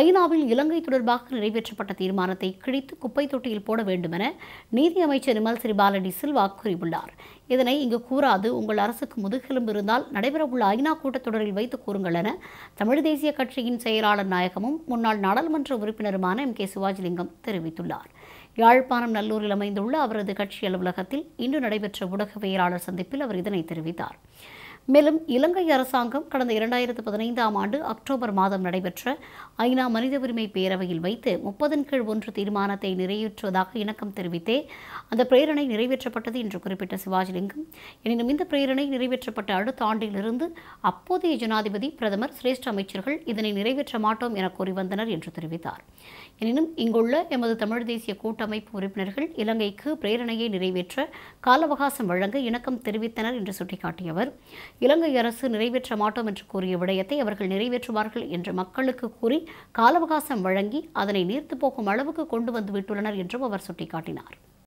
ஐநாவில் இலங்கை தொடர்பாக நிறைவேற்றப்பட்ட தீர்மானத்தை கிழித்து குப்பை தொட்டியில் போட வேண்டுமென நீதி அமைச்சர் நிமல் சிறிபாலடி சில்வா கூறியுள்ளார் இதனை இங்கு கூறாது உங்கள் அரசுக்கு முதுகெலும்பு இருந்தால் நடைபெறவுள்ள ஐநா கூட்டத்தொடரில் வைத்து கூறுங்கள் என தமிழ் தேசிய கட்சியின் செயலாளர் நாயகமும் முன்னாள் நாடாளுமன்ற உறுப்பினருமான எம் கே சிவாஜிலிங்கம் தெரிவித்துள்ளார் யாழ்ப்பாணம் நல்லூரில் அமைந்துள்ள அவரது கட்சி அலுவலகத்தில் இன்று நடைபெற்ற ஊடகவியலாளர் சந்திப்பில் அவர் இதனை தெரிவித்தார் மேலும் இலங்கை அரசாங்கம் கடந்த இரண்டாயிரத்து பதினைந்தாம் ஆண்டு அக்டோபர் மாதம் நடைபெற்ற ஐநா மனித உரிமை பேரவையில் வைத்து முப்பதன் கீழ் ஒன்று தீர்மானத்தை நிறைவேற்றுவதாக இணக்கம் தெரிவித்தே அந்த பிரேரணை நிறைவேற்றப்பட்டது என்று குறிப்பிட்ட சிவாஜிலிங்கம் எனினும் இந்த பிரேரணை நிறைவேற்றப்பட்ட அடுத்த ஆண்டிலிருந்து அப்போதைய ஜனாதிபதி பிரதமர் சிரேஷ்ட அமைச்சர்கள் இதனை நிறைவேற்ற மாட்டோம் என கூறி வந்தனர் என்று தெரிவித்தார் எனினும் இங்குள்ள எமது தமிழ் தேசிய கூட்டமைப்பு உறுப்பினர்கள் இலங்கைக்கு பிரேரணையை நிறைவேற்ற கால அவகாசம் வழங்க இணக்கம் தெரிவித்தனர் என்று சுட்டிக்காட்டிய அவர் இலங்கை அரசு நிறைவேற்ற மாட்டோம் என்று கூறிய விடயத்தை அவர்கள் நிறைவேற்றுவார்கள் என்று மக்களுக்கு கூறி கால அவகாசம் வழங்கி அதனை நீர்த்து போகும் அளவுக்கு கொண்டு வந்து விட்டுள்ளனர் என்றும் அவர் சுட்டிக்காட்டினார்